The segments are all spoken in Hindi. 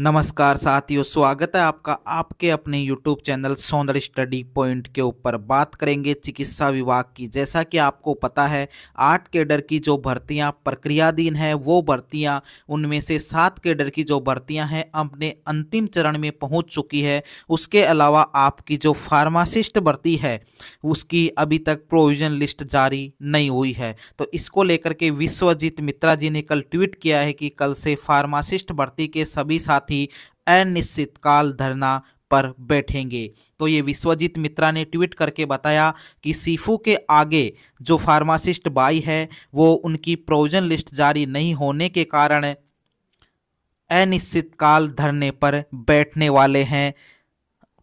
नमस्कार साथियों स्वागत है आपका आपके अपने YouTube channel Saundarya study point के ऊपर बात करेंगे चिकित्सा विभाग की जैसा कि आपको पता है आठ केडर की जो भर्तियां प्रक्रियाधीन है वो भर्तियां उनमें से सात केडर की जो भर्तियां हैं अपने अंतिम चरण में पहुंच चुकी है उसके अलावा आपकी जो फार्मासिस्ट भर्ती है उसकी अभी तक प्रोविजन लिस्ट जारी नहीं हुई है तो इसको लेकर के विश्वजीत मित्रा जी ने कल ट्वीट किया है कि कल से फार्मासिस्ट भर्ती के सभी साथ साथ ही अनिश्चितकाल धरना पर बैठेंगे तो ये विश्वजीत मित्रा ने ट्वीट करके बताया कि सीफू के आगे जो फार्मासिस्ट बाई है वो उनकी प्रोविजन लिस्ट जारी नहीं होने के कारण अनिश्चितकाल धरने पर बैठने वाले हैं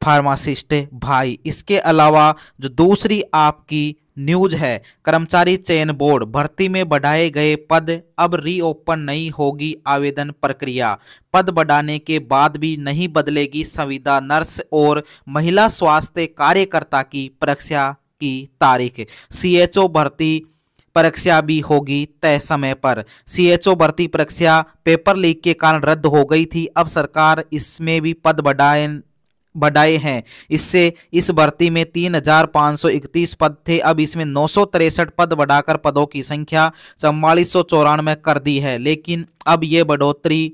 फार्मासिस्ट भाई इसके अलावा जो दूसरी आपकी न्यूज है कर्मचारी चयन बोर्ड भर्ती में बढ़ाए गए पद अब रीओपन नहीं होगी आवेदन प्रक्रिया पद बढ़ाने के बाद भी नहीं बदलेगी संविदा नर्स और महिला स्वास्थ्य कार्यकर्ता की परीक्षा की तारीख सीएचओ भर्ती परीक्षा भी होगी तय समय पर सीएचओ भर्ती परीक्षा पेपर लीक के कारण रद्द हो गई थी अब सरकार इसमें भी पद बढ़ाए बढ़ाए हैं इससे इस भर्ती में 3,531 पद थे अब इसमें नौ पद बढ़ाकर पदों की संख्या चौवालीस कर दी है लेकिन अब ये बढ़ोतरी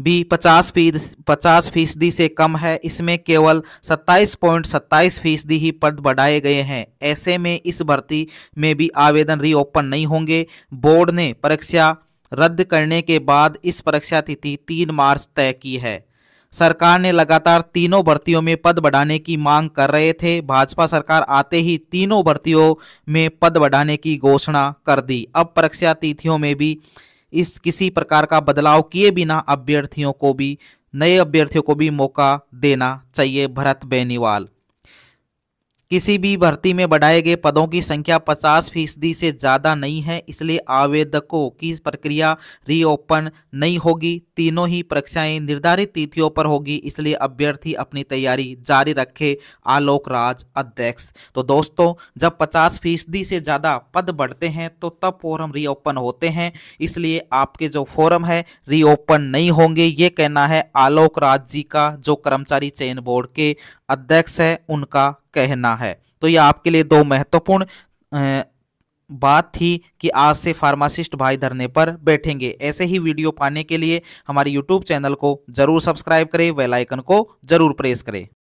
भी 50 फीस पचास फीसदी से कम है इसमें केवल सत्ताईस पॉइंट सत्ताईस फीसदी ही पद बढ़ाए गए हैं ऐसे में इस भर्ती में भी आवेदन रीओपन नहीं होंगे बोर्ड ने परीक्षा रद्द करने के बाद इस परीक्षा तिथि 3 मार्च तय की है सरकार ने लगातार तीनों भर्तियों में पद बढ़ाने की मांग कर रहे थे भाजपा सरकार आते ही तीनों भर्तियों में पद बढ़ाने की घोषणा कर दी अब परीक्षा तिथियों में भी इस किसी प्रकार का बदलाव किए बिना अभ्यर्थियों को भी नए अभ्यर्थियों को भी मौका देना चाहिए भरत बेनीवाल किसी भी भर्ती में बढ़ाए गए पदों की संख्या 50 फीसदी से ज़्यादा नहीं है इसलिए आवेदकों की प्रक्रिया रीओपन नहीं होगी तीनों ही परीक्षाएं निर्धारित तिथियों पर होगी इसलिए अभ्यर्थी अपनी तैयारी जारी रखे आलोक राज अध्यक्ष तो दोस्तों जब 50 फीसदी से ज़्यादा पद बढ़ते हैं तो तब फोरम रीओपन होते हैं इसलिए आपके जो फोरम है रीओपन नहीं होंगे ये कहना है आलोक राज जी का जो कर्मचारी चयन बोर्ड के अध्यक्ष है उनका कहना है है तो ये आपके लिए दो महत्वपूर्ण बात थी कि आज से फार्मासिस्ट भाई धरने पर बैठेंगे ऐसे ही वीडियो पाने के लिए हमारे यूट्यूब चैनल को जरूर सब्सक्राइब करें वेलाइकन आइकन को जरूर प्रेस करें